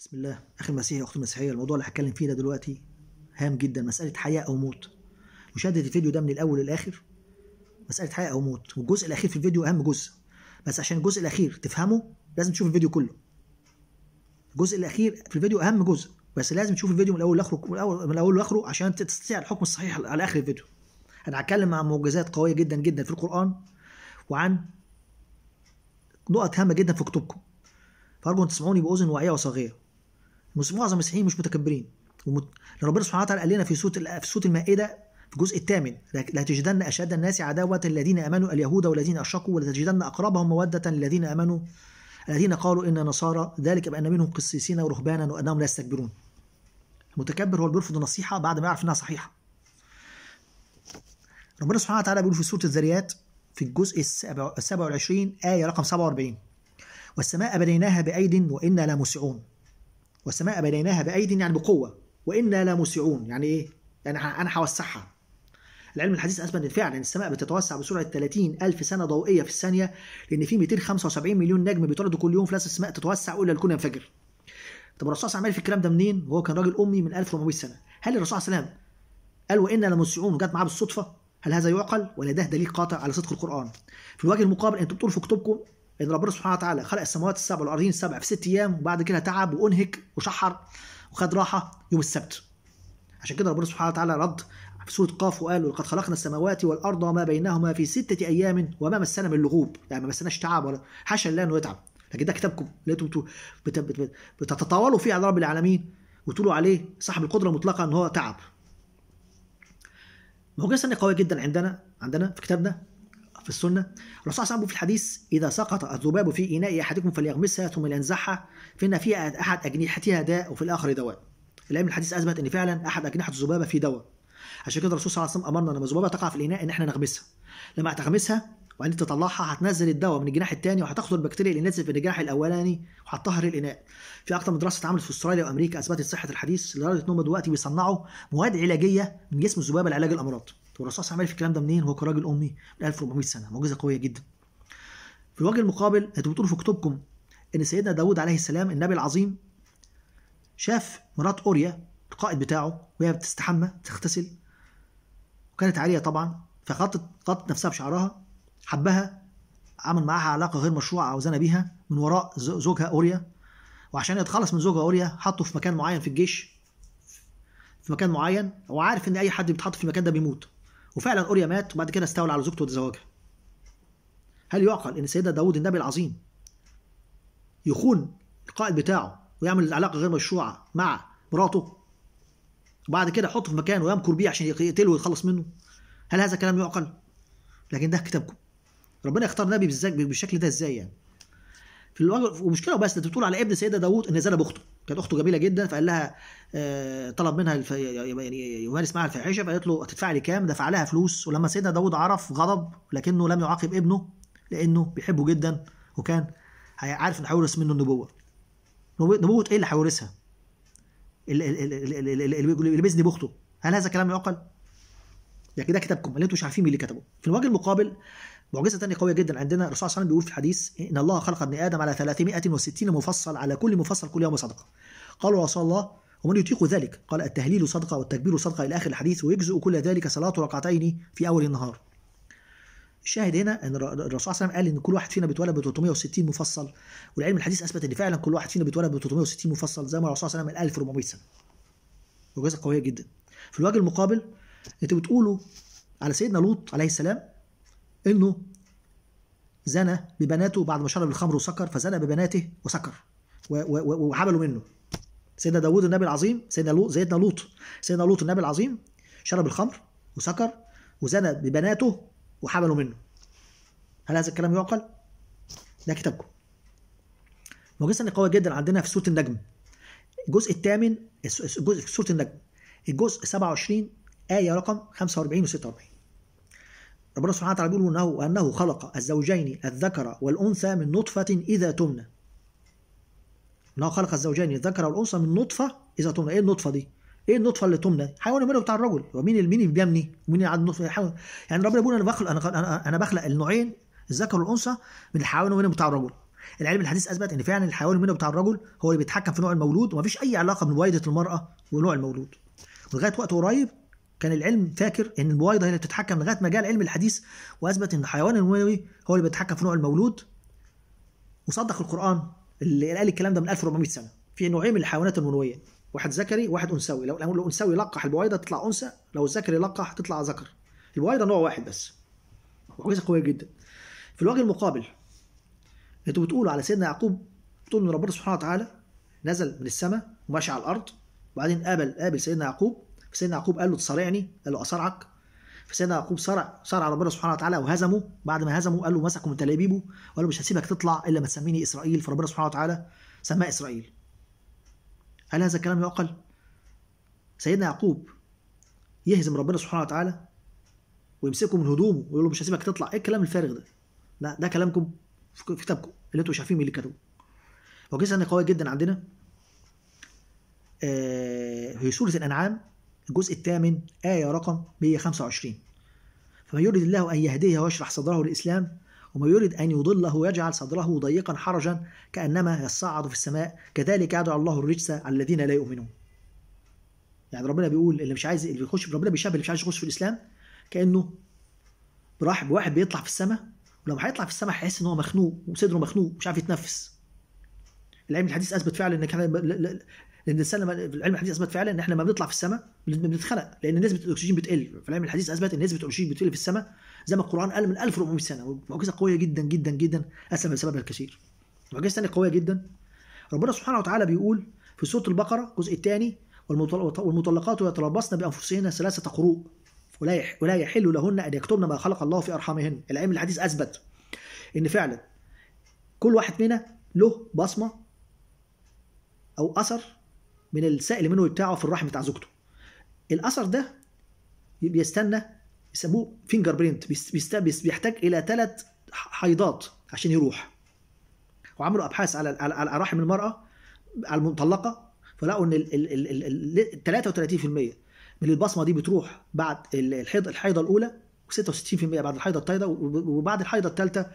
بسم الله اخي المسيحي واختي المسيحيه الموضوع اللي هتكلم فيه ده دلوقتي هام جدا مساله حياه او موت مشاهده الفيديو ده من الاول للاخر مساله حياه او موت والجزء الاخير في الفيديو اهم جزء بس عشان الجزء الاخير تفهمه لازم تشوف الفيديو كله الجزء الاخير في الفيديو اهم جزء بس لازم تشوف الفيديو من الاول لاخره من الاول لاخره عشان تستطيع الحكم الصحيح على اخر الفيديو انا هتكلم عن معجزات قويه جدا جدا في القران وعن نقط هامه جدا في كتبكم فارجو ان تسمعوني باذن واعيه وصاغيه معظم المسيحيين مش متكبرين ومت... ربنا سبحانه وتعالى قال لنا في سوره في سوره المائده في الجزء الثامن لتجدن اشد الناس عداوه الذين امنوا اليهود والذين اشركوا ولتجدن اقربهم موده للذين امنوا الذين قالوا إن نصارى ذلك بأن منهم قسيسين ورهبانا وأنهم لا يستكبرون المتكبر هو اللي بيرفض النصيحة بعد ما يعرف إنها صحيحة ربنا سبحانه وتعالى بيقول في سورة الذريات في الجزء ال 27 آية رقم 47 والسماء بنيناها بأيد وإنا لموسعون والسماء بنيناها بأيد يعني بقوة وإنا لموسعون يعني إيه؟ يعني أنا هوسعها العلم الحديث أثبت إن فعلا السماء بتتوسع بسرعة 30 ألف سنة ضوئية في الثانية لأن في 275 مليون نجم بيطردوا كل يوم في نفس السماء تتوسع إلا الكون ينفجر طب الرسول صلى الله عليه وسلم الكلام ده منين وهو كان راجل أمي من 1400 سنة هل الرسول صلى الله عليه وسلم قال وإنا لموسعون وجت معاه بالصدفة هل هذا يعقل ولا ده دليل قاطع على صدق القرآن في الوجه المقابل أنتم بتقولوا في كتبكم ان ربنا سبحانه وتعالى خلق السماوات السبع والارضين السبع في ست ايام وبعد كده تعب وانهك وشحر وخد راحه يوم السبت عشان كده ربنا سبحانه وتعالى رد في سوره قاف وقال ولقد خلقنا السماوات والارض وما بينهما في سته ايام وما مسنا من لغوب يعني ما مسناش تعب ولا حاشا لله انه يتعب لكن ده كتابكم اللي انتم بتتطاولوا فيه على رب العالمين وتقولوا عليه صاحب القدره المطلقه ان هو تعب موجود سنه قويه جدا عندنا عندنا في كتابنا في السنة الرسول صلى الله عليه وسلم في الحديث إذا سقط الذباب في إناء أحدكم فليغمسها ثم لينزعها فإن في أحد أجنحتها داء وفي الآخر دواء العلم الحديث أثبت إن فعلا أحد أجنحة الذبابة في دواء عشان كده الرسول صلى الله عليه وسلم أمرنا لما الذبابة تقع في الإناء إن إحنا نغمسها لما تغمسها وبعدين تطلعها هتنزل الدواء من الجناح الثاني وهتاخد البكتيريا اللي نزلت من الجناح الاولاني وهتطهر الاناء في اكثر من دراسه اتعملت في استراليا وامريكا اثبتت صحه الحديث لدرجه ان هم دلوقتي بيصنعوا مواد علاجيه من جسم الذبابه لعلاج الامراض والرسول صلى في الكلام ده منين هو كراجل امي من 1400 سنه معجزه قويه جدا في الوجه المقابل انتوا بتقولوا في كتبكم ان سيدنا داود عليه السلام النبي العظيم شاف مرات اوريا القائد بتاعه وهي بتستحمى بتغتسل وكانت عاريه طبعا فغطت غطت نفسها بشعرها حبها عمل معاها علاقه غير مشروعه او زنى بيها من وراء زوجها اوريا وعشان يتخلص من زوجها اوريا حطه في مكان معين في الجيش في مكان معين وعارف ان اي حد بيتحط في المكان ده بيموت وفعلا اوريا مات وبعد كده استولى على زوجته وتزوجها هل يعقل ان سيدنا داوود النبي العظيم يخون القائد بتاعه ويعمل علاقه غير مشروعه مع مراته وبعد كده يحطه في مكان ويمكر بيه عشان يقتله ويتخلص منه هل هذا كلام يعقل لكن ده كتابكم ربنا اختار نبي بالشكل ده ازاي يعني في ومشكله بس انت بتقول على ابن سيدنا داوود ان زنب اخته كانت اخته جميله جدا فقال لها آه، طلب منها الف... يعني يمارس معها الفاحشه فقالت له هتدفع لي كام دفع لها فلوس ولما سيدنا داوود عرف غضب لكنه لم يعاقب ابنه لانه بيحبه جدا وكان عارف ان هيورث منه النبوه نبوه ايه اللي هيورثها اللي بيزني باخته هل هذا كلام يعقل؟ يعني ده كتابكم اللي انتم مش عارفين مين اللي كتبه في الوجه المقابل معجزه ثانيه قويه جدا عندنا الرسول صلى الله عليه وسلم بيقول في الحديث ان الله خلق ابن ادم على 360 مفصل على كل مفصل كل يوم صدقه قالوا يا رسول الله ومن يطيق ذلك قال التهليل صدقه والتكبير صدقه الى اخر الحديث ويجزئ كل ذلك صلاه ركعتين في اول النهار الشاهد هنا ان الرسول صلى الله عليه وسلم قال ان كل واحد فينا بيتولد ب 360 مفصل والعلم الحديث اثبت ان فعلا كل واحد فينا بيتولد ب 360 مفصل زي ما الرسول صلى الله عليه وسلم قال 1400 سنه معجزه قويه جدا في الوجه المقابل انتوا بتقولوا على سيدنا لوط عليه السلام انه زنى ببناته بعد ما شرب الخمر وسكر فزنى ببناته وسكر وحبلوا منه سيدنا داوود النبي العظيم سيدنا لوط سيدنا لوط سيدنا لوط النبي العظيم شرب الخمر وسكر وزنى ببناته وحبلوا منه هل هذا الكلام يعقل؟ ده كتابكم معجزة قوية جدا عندنا في سورة النجم الجزء الثامن جزء سورة النجم الجزء 27 آية رقم 45 و 46 ربنا سبحانه وتعالى بيقول انه انه خلق الزوجين الذكر والانثى من نطفه اذا تمنى انه خلق الزوجين الذكر والانثى من نطفه اذا تمنى ايه النطفه دي ايه النطفه اللي تمنى حيوان المنى بتاع الرجل هو مين مين بيمني ومين اللي عنده نطفه يعني ربنا بيقول انا بخلق انا انا بخلق النوعين الذكر والانثى من الحيوان المنى بتاع الرجل العلم الحديث اثبت ان فعلا الحيوان المنى بتاع الرجل هو اللي بيتحكم في نوع المولود ومفيش اي علاقه بين والده المراه ونوع المولود ولغايه وقت قريب كان العلم فاكر ان البويضه هي اللي بتتحكم لغايه ما جاء العلم الحديث واثبت ان الحيوان المنوي هو اللي بيتحكم في نوع المولود وصدق القران اللي قال الكلام ده من 1400 سنه في نوعين من الحيوانات المنويه واحد ذكري وواحد انثوي لو الانثوي لقح البويضه تطلع انثى لو الذكري لقح تطلع ذكر البويضه نوع واحد بس معجزه قويه جدا في الوجه المقابل انتوا بتقولوا على سيدنا يعقوب بتقولوا ان ربنا سبحانه وتعالى نزل من السماء ومشى على الارض وبعدين قابل قابل سيدنا يعقوب فسيدنا يعقوب قال له تصارعني قال له اصارعك فسيدنا يعقوب صارع صارع ربنا سبحانه وتعالى وهزمه بعد ما هزمه قال له مسكه من تلابيبه وقال له مش هسيبك تطلع الا ما تسميني اسرائيل فربنا سبحانه وتعالى سماه اسرائيل هل هذا الكلام يعقل؟ سيدنا يعقوب يهزم ربنا سبحانه وتعالى ويمسكه من هدومه ويقول له مش هسيبك تطلع ايه الكلام الفارغ ده؟ لا ده كلامكم في كتابكم اللي انتم مش عارفين مين اللي كتبه. وجزء قوي جدا عندنا في آه، سوره الانعام الجزء الثامن آية رقم 125 فمن يريد الله أن يهديه ويشرح صدره للإسلام ومن يريد أن يضله يجعل صدره ضيقا حرجا كأنما يصعد في السماء كذلك يدعو الله الرجس على الذين لا يؤمنون يعني ربنا بيقول اللي مش عايز اللي بيخش ربنا بيشبه اللي مش عايز يخش في الإسلام كأنه راح بواحد بيطلع في السماء ولما هيطلع في السماء هيحس ان هو مخنوق وصدره مخنوق مش عارف يتنفس العلم الحديث اثبت فعلا ان كان لان السنة لما في العلم الحديث اثبت فعلا ان احنا لما بنطلع في السماء بنتخنق لان نسبه الاكسجين بتقل فالعلم الحديث اثبت ان نسبه الاكسجين بتقل في السماء زي ما القران قال من 1400 سنه معجزه قويه جدا جدا جدا من بسببها الكثير معجزه ثانيه قويه جدا ربنا سبحانه وتعالى بيقول في سوره البقره الجزء الثاني والمطلقات يتربصن بانفسهن ثلاثه قروء ولا يحل لهن ان يكتبن ما خلق الله في ارحامهن العلم الحديث اثبت ان فعلا كل واحد منا له بصمه او اثر من السائل المنوي بتاعه في الرحم بتاع زوجته الاثر ده بيستنى يسموه فينجر برينت بيحتاج الى ثلاث حيضات عشان يروح وعملوا ابحاث على على رحم المراه المطلقه فلقوا ان 33% من البصمه دي بتروح بعد الحيض الحيضه الاولى و66% بعد الحيضه الثالثه وبعد الحيضه الثالثه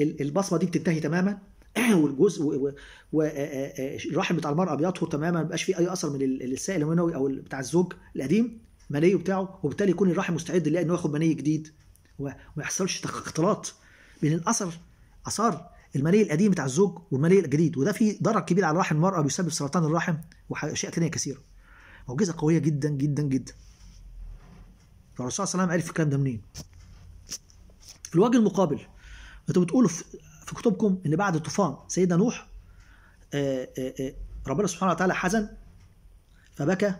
البصمه دي بتنتهي تماما والجزء آه، آه، آه، والرحم بتاع المرأة بيطهر تماما ما بيبقاش فيه أي أثر من السائل المنوي أو بتاع الزوج القديم مني بتاعه وبالتالي يكون الرحم مستعد لانه ياخد مني جديد وما يحصلش اختلاط بين الأثر آثار المني القديم بتاع الزوج والمني الجديد وده فيه ضرر كبير على رحم المرأة بيسبب سرطان الرحم وأشياء تانية كثيرة معجزة قوية جدا جدا جدا الرسول صلى الله عليه وسلم عرف الكلام ده منين؟ في الوجه المقابل انتوا بتقولوا في في كتبكم ان بعد طوفان سيدنا نوح آه، آه، آه، ربنا سبحانه وتعالى حزن فبكى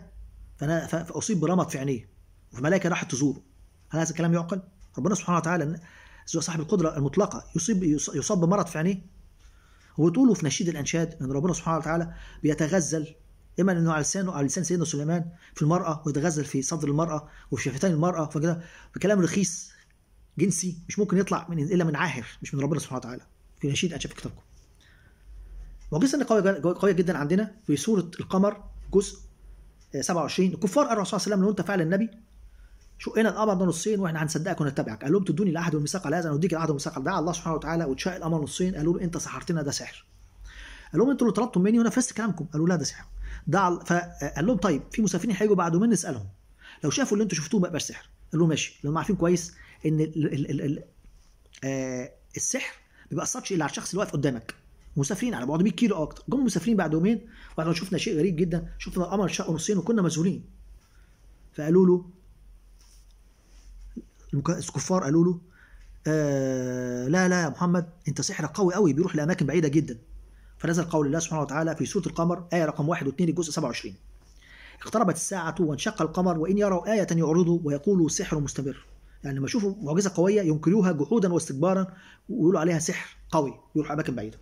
فاصيب برمط في عينيه وملائكه راحت تزوره هل هذا الكلام يعقل؟ ربنا سبحانه وتعالى صاحب القدره المطلقه يصيب يصاب بمرض في عينيه وبتقولوا في نشيد الانشاد ان ربنا سبحانه وتعالى بيتغزل اما انه على لسانه على لسان سيدنا سليمان في المراه ويتغزل في صدر المراه وفي شفتان المراه فكده كلام رخيص جنسي مش ممكن يطلع من الا من عاهر مش من ربنا سبحانه وتعالى في نشيد انشا في كتابكم معجزه قويه قويه جدا عندنا في سوره القمر جزء 27 الكفار قالوا الرسول صلى الله عليه وسلم لو انت فعل النبي شقنا إيه القمر ده نصين واحنا هنصدقك ونتبعك قال لهم تدوني العهد والميثاق على هذا انا اوديك العهد والميثاق على ده الله سبحانه وتعالى واتشق القمر نصين قالوا له انت سحرتنا ده سحر قال لهم انتوا اللي طلبتم مني ونفذت كلامكم قالوا لا ده سحر ده آه، فقال لهم طيب في مسافرين هيجوا بعد مني نسالهم لو شافوا اللي انتوا شفتوه ما يبقاش سحر قال لهم ماشي لانهم عارفين كويس ان ال ال ال ال آه السحر بيبقصتش الا على الشخص اللي واقف قدامك مسافرين على بعد 100 كيلو اكتر جم مسافرين بعد يومين واحنا شفنا شيء غريب جدا شفنا القمر شق نصين وكنا مذهولين فقالوا له الكفار قالوا له آه لا لا يا محمد انت سحرك قوي قوي بيروح لاماكن بعيده جدا فنزل قول الله سبحانه وتعالى في سوره القمر ايه رقم 1 و2 الجزء 27 اقتربت الساعه وانشق القمر وان يروا ايه يعرضوا ويقولوا سحر مستمر يعني لما يشوفوا معجزه قويه ينكروها جحودا واستكبارا ويقولوا عليها سحر قوي يروحوا اماكن بعيده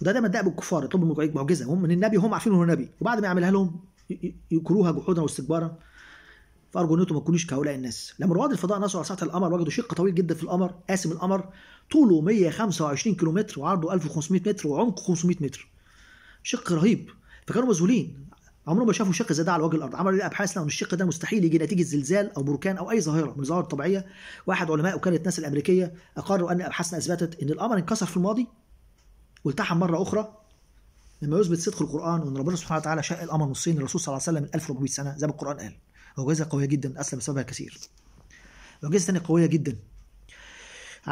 وده دايما دأب بالكفار يطلبوا من معجزه هم من النبي هم عارفين انه نبي وبعد ما يعملها لهم ينكروها جحودا واستكبارا فارجو انتم ما تكونوش كهؤلاء الناس لما رواد الفضاء نزلوا على سطح القمر وجدوا شق طويل جدا في القمر قاسم القمر طوله 125 كيلو متر وعرضه 1500 متر وعمقه 500 متر شق رهيب فكانوا مذهولين عمرهم ما شافوا شق زي ده على وجه الارض عملوا ابحاث لو ان الشق ده مستحيل يجي نتيجه زلزال او بركان او اي ظاهره من الظواهر الطبيعيه واحد علماء وكاله ناسا الامريكيه اقروا ان ابحاثنا اثبتت ان القمر انكسر في الماضي والتحم مره اخرى مما يثبت صدق القران وان ربنا سبحانه وتعالى شق القمر نصين الرسول صلى الله عليه وسلم من 1400 سنه زي ما القران قال معجزه قويه جدا اسلم بسببها كثير معجزه ثانيه قويه جدا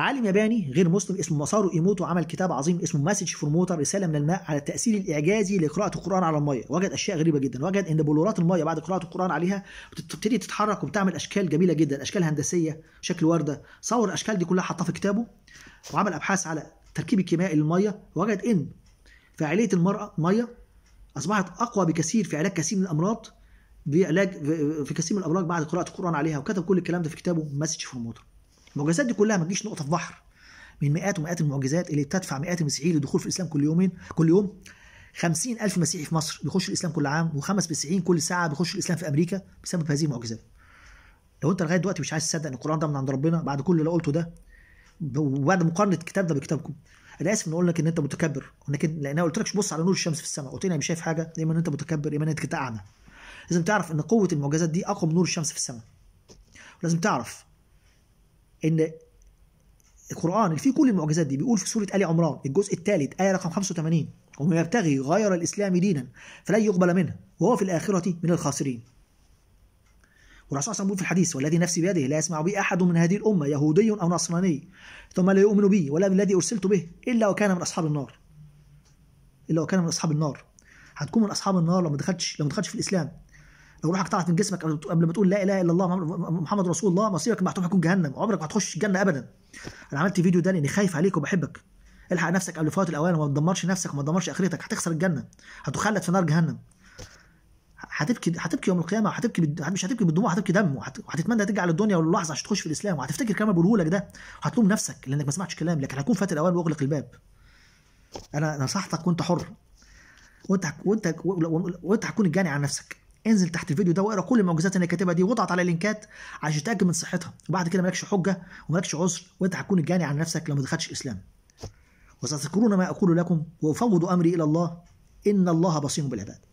عالم ياباني غير مسلم اسمه مسارو ايموتو عمل كتاب عظيم اسمه مسج فور موتر رساله من الماء على التاثير الاعجازي لقراءه القران على الميه وجد اشياء غريبه جدا وجد ان بلورات الميه بعد قراءه القران عليها بتبتدي تتحرك وبتعمل اشكال جميله جدا اشكال هندسيه شكل ورده صور الاشكال دي كلها حطها في كتابه وعمل ابحاث على التركيب الكيميائي للميه وجد ان فاعليه المراه ميه اصبحت اقوى بكثير في علاج كثير من الامراض بعلاج في كثير من الامراض بعد قراءه القران عليها وكتب كل الكلام ده في كتابه مسج فور موتر المعجزات دي كلها ما تجيش نقطه في بحر من مئات ومئات المعجزات اللي بتدفع مئات المسيحيين للدخول في الاسلام كل يومين كل يوم 50 ألف مسيحي في مصر بيخش الإسلام كل عام و95 كل ساعة بيخش الإسلام في أمريكا بسبب هذه المعجزات. لو أنت لغاية دلوقتي مش عايز تصدق إن القرآن ده من عند ربنا بعد كل اللي قلته ده وبعد مقارنة الكتاب ده بكتابكم انا اسف ان اقول لك ان انت متكبر ولكن لان انا قلت لكش بص على نور الشمس في السماء قلت لي مش شايف حاجه يا اما ان انت متكبر يا اما انك اعمى لازم تعرف ان قوه المعجزات دي اقوى من نور الشمس في السماء ولازم تعرف ان القران اللي فيه كل المعجزات دي بيقول في سوره ال عمران الجزء الثالث ايه رقم 85 ومن يبتغي غير الاسلام دينا فلن يقبل منه وهو في الاخره من الخاسرين والرسول صلى الله عليه وسلم بيقول في الحديث والذي نفسي بيده لا يسمع بي احد من هذه الامه يهودي او نصراني ثم لا يؤمن بي ولا بالذي ارسلت به الا وكان من اصحاب النار الا وكان من اصحاب النار هتكون من اصحاب النار لو ما دخلتش لو ما دخلتش في الاسلام لو روحك طلعت من جسمك قبل ما تقول لا اله الا الله محمد رسول الله مصيرك محتوم هيكون جهنم عمرك ما هتخش الجنه ابدا انا عملت فيديو ده لاني خايف عليك وبحبك الحق نفسك قبل فوات الاوان وما تدمرش نفسك وما تدمرش اخرتك هتخسر الجنه هتخلد في نار جهنم هتبكي هتبكي يوم القيامه هتبكي بد... مش هتبكي بالدموع هتبكي دم وهتتمنى ترجع للدنيا واللحظه عشان تخش في الاسلام وهتفتكر كلام بقوله لك ده هتلوم نفسك لانك ما سمعتش كلام لكن هتكون فات الاوان واغلق الباب انا نصحتك وانت حر وانت وانت وانت هتكون الجاني على نفسك انزل تحت الفيديو ده واقرا كل المعجزات اللي كاتبها دي واضغط على لينكات عشان تتاكد من صحتها وبعد كده مالكش حجه ومالكش عذر وانت هتكون الجاني على نفسك لو ما دخلتش اسلام وستذكرون ما اقول لكم وافوض امري الى الله ان الله بصير بالعباد